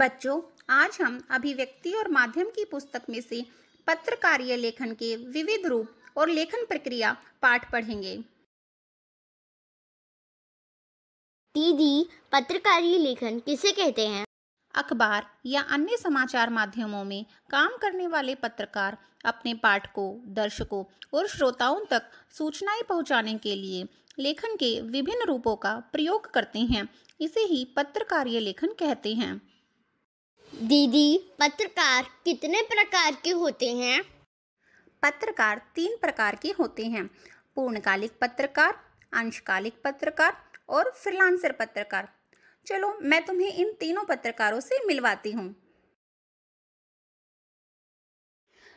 बच्चों आज हम अभिव्यक्ति और माध्यम की पुस्तक में से पत्रकारीय लेखन के विविध रूप और लेखन प्रक्रिया पाठ पढ़ेंगे दीदी पत्रकारीय लेखन किसे कहते हैं अखबार या अन्य समाचार माध्यमों में काम करने वाले पत्रकार अपने पाठकों दर्शकों और श्रोताओं तक सूचनाएं पहुंचाने के लिए लेखन के विभिन्न रूपों का प्रयोग करते हैं इसे ही पत्रकारीय लेखन कहते हैं दीदी पत्रकार कितने प्रकार के होते हैं पत्रकार तीन प्रकार के होते हैं पूर्णकालिक पत्रकार अंशकालिक पत्रकार और फ्रीलांसर पत्रकार चलो मैं तुम्हें इन तीनों पत्रकारों से मिलवाती हूँ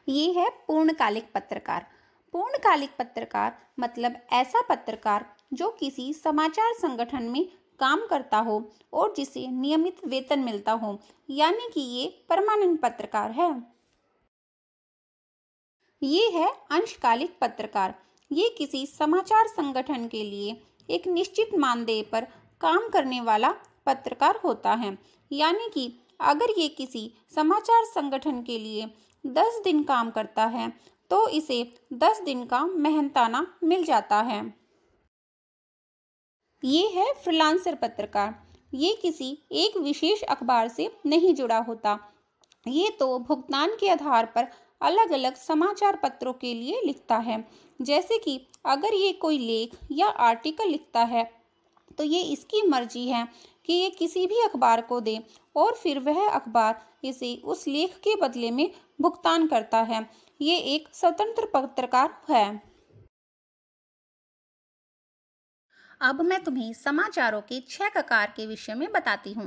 ये है पूर्णकालिक पत्रकार पूर्णकालिक पत्रकार मतलब ऐसा पत्रकार जो किसी समाचार संगठन में काम करता हो और जिसे नियमित वेतन मिलता हो यानी कि ये परमानेंट पत्रकार है ये है अंशकालिक पत्रकार ये किसी समाचार संगठन के लिए एक निश्चित मानदेय पर काम करने वाला पत्रकार होता है यानी कि अगर ये किसी समाचार संगठन के लिए दस दिन काम करता है तो इसे दस दिन का मेहनताना मिल जाता है ये है फ्रीलांसर पत्रकार ये किसी एक विशेष अखबार से नहीं जुड़ा होता ये तो भुगतान के आधार पर अलग अलग समाचार पत्रों के लिए लिखता है जैसे कि अगर ये कोई लेख या आर्टिकल लिखता है तो ये इसकी मर्जी है कि ये किसी भी अखबार को दे और फिर वह अखबार इसे उस लेख के बदले में भुगतान करता है ये एक स्वतंत्र पत्रकार है अब मैं तुम्हें समाचारों के छह ककार के विषय में बताती हूँ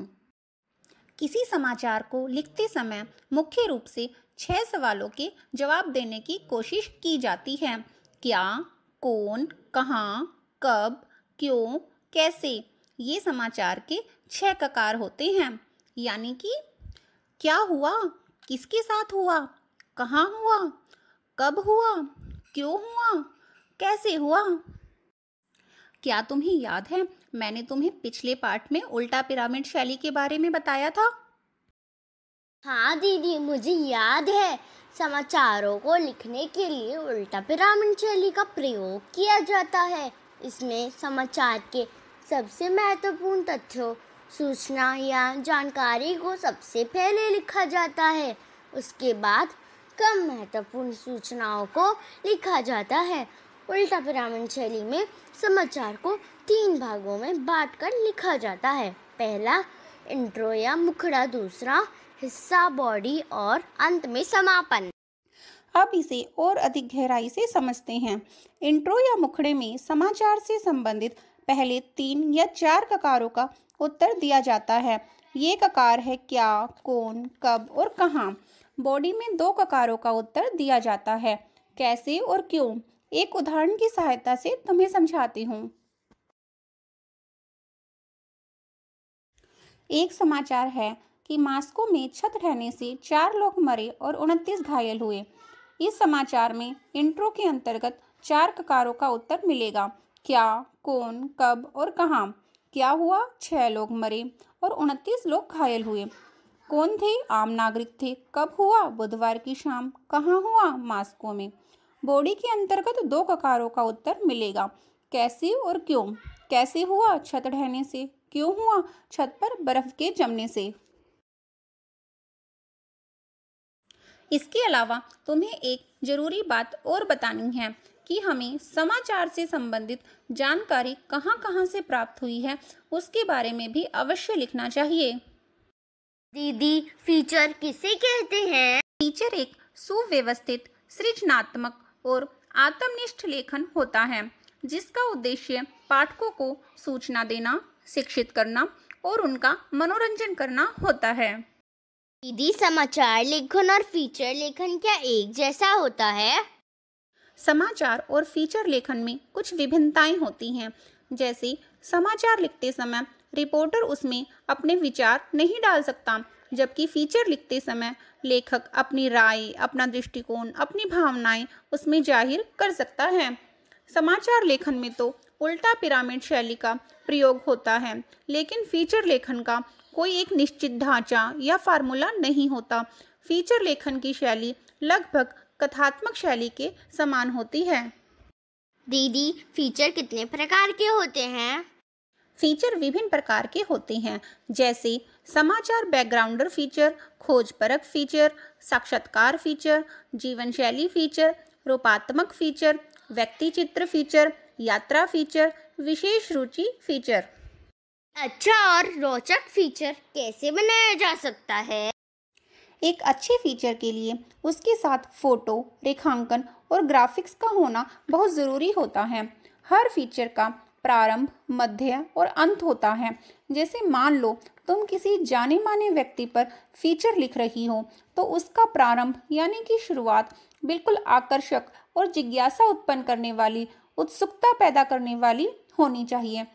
किसी समाचार को लिखते समय मुख्य रूप से छह सवालों के जवाब देने की कोशिश की जाती है क्या कौन कहाँ कब क्यों कैसे ये समाचार के छह ककार होते हैं यानी कि क्या हुआ किसके साथ हुआ कहाँ हुआ कब हुआ क्यों हुआ कैसे हुआ क्या तुम्हें याद है मैंने तुम्हें पिछले पार्ट में उल्टा पिरामिड शैली के बारे में बताया था हाँ दीदी मुझे याद है समाचारों को लिखने के लिए उल्टा पिरामिड शैली का प्रयोग किया जाता है इसमें समाचार के सबसे महत्वपूर्ण तथ्यों सूचना या जानकारी को सबसे पहले लिखा जाता है उसके बाद कम महत्वपूर्ण सूचनाओं को लिखा जाता है उल्टा पिरामिड शैली में समाचार को तीन भागों में बांटकर लिखा जाता है पहला इंट्रो या मुखड़ा दूसरा हिस्सा बॉडी और अंत में समापन अब इसे और अधिक गहराई से समझते हैं इंट्रो या मुखड़े में समाचार से संबंधित पहले तीन या चार ककारों का उत्तर दिया जाता है ये ककार है क्या कौन कब और कहाँ बॉडी में दो ककारों का उत्तर दिया जाता है कैसे और क्यों एक उदाहरण की सहायता से तुम्हें समझाती हूँ एक समाचार है कि मास्को में छत ढहने से चार लोग मरे और उनतीस घायल हुए इस समाचार में इंट्रो के अंतर्गत चार ककारों का उत्तर मिलेगा क्या कौन कब और कहा क्या हुआ छह लोग मरे और उनतीस लोग घायल हुए कौन थे आम नागरिक थे कब हुआ बुधवार की शाम कहाँ हुआ मास्को में बॉडी के अंतर्गत दो ककारों का उत्तर मिलेगा कैसे और क्यों कैसे हुआ छत ढहने से क्यों हुआ छत पर बर्फ के जमने से इसके अलावा तुम्हें एक जरूरी बात और बतानी है कि हमें समाचार से संबंधित जानकारी कहाँ कहाँ से प्राप्त हुई है उसके बारे में भी अवश्य लिखना चाहिए दीदी फीचर किसे कहते हैं फीचर एक सुव्यवस्थित सृजनात्मक और आत्मनिष्ठ लेखन होता है जिसका उद्देश्य पाठकों को सूचना देना शिक्षित करना और उनका मनोरंजन करना होता है दीदी समाचार लेखन और फीचर लेखन क्या एक जैसा होता है समाचार और फीचर लेखन में कुछ विभिन्नताएं होती हैं जैसे समाचार लिखते समय रिपोर्टर उसमें अपने विचार नहीं डाल सकता जबकि फीचर लिखते समय लेखक अपनी राय अपना दृष्टिकोण अपनी भावनाएं उसमें जाहिर कर सकता है समाचार लेखन में तो उल्टा पिरामिड शैली का प्रयोग होता है लेकिन फीचर लेखन का कोई एक निश्चित ढांचा या फार्मूला नहीं होता फीचर लेखन की शैली लगभग कथात्मक शैली के समान होती है दीदी फीचर कितने प्रकार के होते हैं फीचर विभिन्न प्रकार के होते हैं जैसे समाचार बैकग्राउंडर फीचर खोज परक फीचर साक्षात्कार फीचर जीवन शैली फीचर रूपात्मक फीचर व्यक्ति चित्र फीचर यात्रा फीचर विशेष रुचि फीचर अच्छा और रोचक फीचर कैसे बनाया जा सकता है एक अच्छे फीचर के लिए उसके साथ फोटो रेखांकन और ग्राफिक्स का होना बहुत ज़रूरी होता है हर फीचर का प्रारंभ मध्य और अंत होता है जैसे मान लो तुम किसी जाने माने व्यक्ति पर फीचर लिख रही हो तो उसका प्रारंभ यानी कि शुरुआत बिल्कुल आकर्षक और जिज्ञासा उत्पन्न करने वाली उत्सुकता पैदा करने वाली होनी चाहिए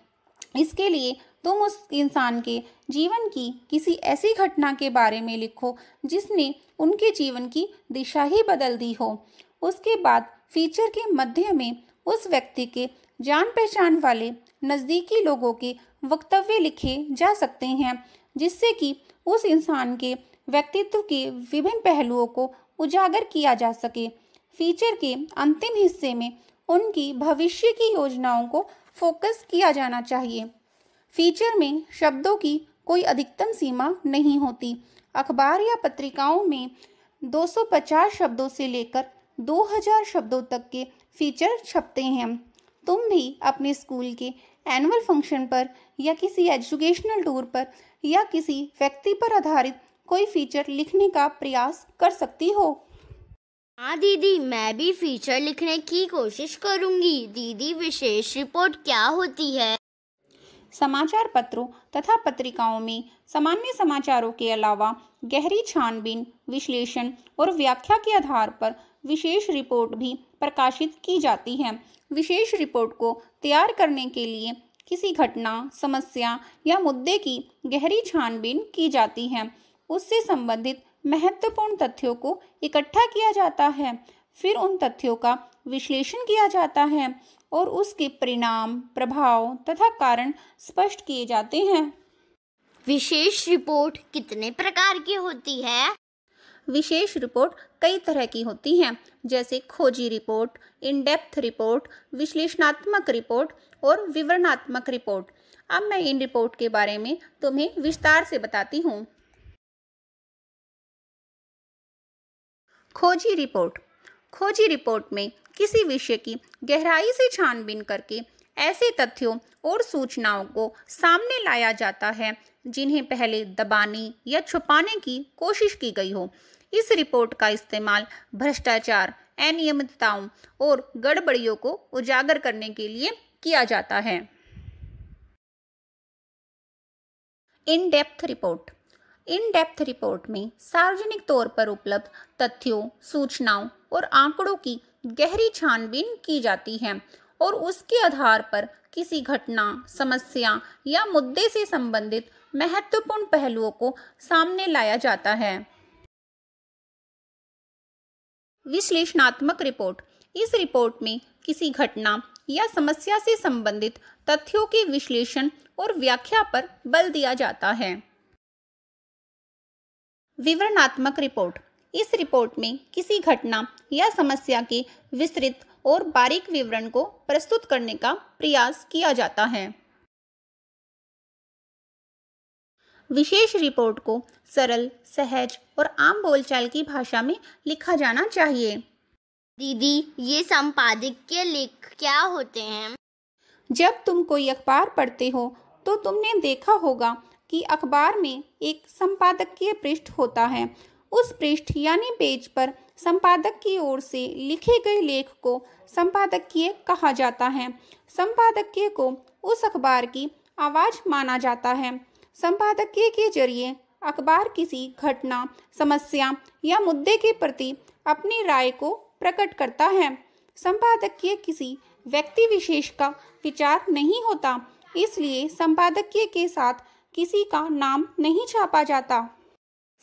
इसके लिए तुम उस इंसान के जीवन की किसी ऐसी घटना के बारे में लिखो जिसने उनके जीवन की दिशा ही बदल दी हो उसके बाद फीचर के मध्य में उस व्यक्ति के जान पहचान वाले नज़दीकी लोगों के वक्तव्य लिखे जा सकते हैं जिससे कि उस इंसान के व्यक्तित्व के विभिन्न पहलुओं को उजागर किया जा सके फीचर के अंतिम हिस्से में उनकी भविष्य की योजनाओं को फोकस किया जाना चाहिए फीचर में शब्दों की कोई अधिकतम सीमा नहीं होती अखबार या पत्रिकाओं में 250 शब्दों से लेकर 2000 शब्दों तक के फीचर छपते हैं तुम भी अपने स्कूल के एनुअल फंक्शन पर या किसी एजुकेशनल टूर पर या किसी व्यक्ति पर आधारित कोई फीचर लिखने का प्रयास कर सकती हो हाँ दीदी मैं भी फीचर लिखने की कोशिश करूंगी दीदी विशेष रिपोर्ट क्या होती है समाचार पत्रों तथा पत्रिकाओं में सामान्य समाचारों के अलावा गहरी छानबीन विश्लेषण और व्याख्या के आधार पर विशेष रिपोर्ट भी प्रकाशित की जाती है विशेष रिपोर्ट को तैयार करने के लिए किसी घटना समस्या या मुद्दे की गहरी छानबीन की जाती है उससे संबंधित महत्वपूर्ण तथ्यों को इकट्ठा किया जाता है फिर उन तथ्यों का विश्लेषण किया जाता है और उसके परिणाम प्रभाव तथा कारण स्पष्ट किए जाते हैं विशेष रिपोर्ट कितने प्रकार की होती है विशेष रिपोर्ट कई तरह की होती हैं जैसे खोजी रिपोर्ट इन डेप्थ रिपोर्ट विश्लेषणात्मक रिपोर्ट और विवरणात्मक रिपोर्ट अब मैं इन रिपोर्ट के बारे में तुम्हें विस्तार से बताती हूँ खोजी रिपोर्ट खोजी रिपोर्ट में किसी विषय की गहराई से छानबीन करके ऐसे तथ्यों और सूचनाओं को सामने लाया जाता है जिन्हें पहले दबाने या छुपाने की कोशिश की गई हो इस रिपोर्ट का इस्तेमाल भ्रष्टाचार अनियमितताओं और गड़बड़ियों को उजागर करने के लिए किया जाता है in depth report in depth report में सार्वजनिक तौर पर उपलब्ध तथ्यों सूचनाओं और आंकड़ों की गहरी छानबीन की जाती है और उसके आधार पर किसी घटना समस्या या मुद्दे से संबंधित महत्वपूर्ण पहलुओं को सामने लाया जाता है विश्लेषणात्मक रिपोर्ट इस रिपोर्ट में किसी घटना या समस्या से संबंधित तथ्यों के विश्लेषण और व्याख्या पर बल दिया जाता है विवरणात्मक रिपोर्ट इस रिपोर्ट में किसी घटना या समस्या के विस्तृत और बारीक विवरण को प्रस्तुत करने का प्रयास किया जाता है विशेष रिपोर्ट को सरल सहज और आम बोलचाल की भाषा में लिखा जाना चाहिए दीदी ये संपादकीय लेख क्या होते हैं जब तुम कोई अखबार पढ़ते हो तो तुमने देखा होगा कि अखबार में एक संपादकीय पृष्ठ होता है उस पृष्ठ यानी पेज पर संपादक की ओर से लिखे गए लेख को संपादकीय कहा जाता है संपादकीय को उस अखबार की आवाज़ माना जाता है संपादकीय के जरिए अखबार किसी घटना समस्या या मुद्दे के प्रति अपनी राय को प्रकट करता है संपादकीय किसी व्यक्ति विशेष का विचार नहीं होता इसलिए संपादकीय के साथ किसी का नाम नहीं छापा जाता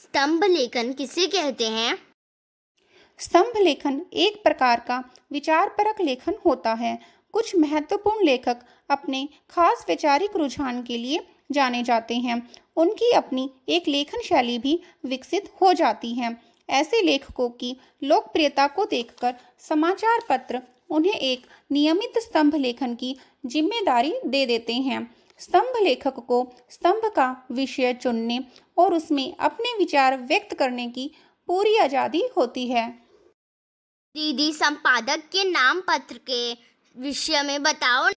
स्तंभ लेखन किसे कहते हैं स्तंभ लेखन एक प्रकार का विचार परक लेखन होता है कुछ महत्वपूर्ण लेखक अपने खास वैचारिक रुझान के लिए जाने जाते हैं उनकी अपनी एक लेखन शैली भी विकसित हो जाती है ऐसे लेखकों की लोकप्रियता को देखकर समाचार पत्र उन्हें एक नियमित स्तंभ लेखन की जिम्मेदारी दे देते हैं स्तंभ लेखक को स्तंभ का विषय चुनने और उसमें अपने विचार व्यक्त करने की पूरी आज़ादी होती है दीदी संपादक के नाम पत्र के विषय में बताओ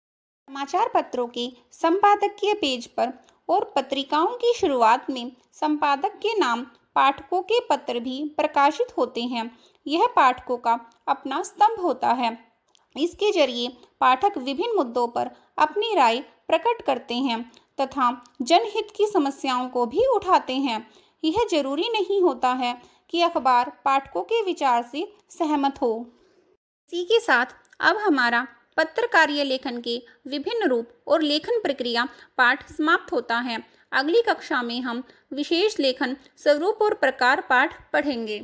समाचार पत्रों के संपादकीय पेज पर और पत्रिकाओं की शुरुआत में संपादक के नाम पाठकों के पत्र भी प्रकाशित होते हैं यह पाठकों का अपना स्तंभ होता है इसके जरिए पाठक विभिन्न मुद्दों पर अपनी राय प्रकट करते हैं तथा जनहित की समस्याओं को भी उठाते हैं यह जरूरी नहीं होता है कि अखबार पाठकों के विचार से सहमत हो इसी के साथ अब हमारा पत्रकारीय लेखन के विभिन्न रूप और लेखन प्रक्रिया पाठ समाप्त होता है अगली कक्षा में हम विशेष लेखन स्वरूप और प्रकार पाठ पढ़ेंगे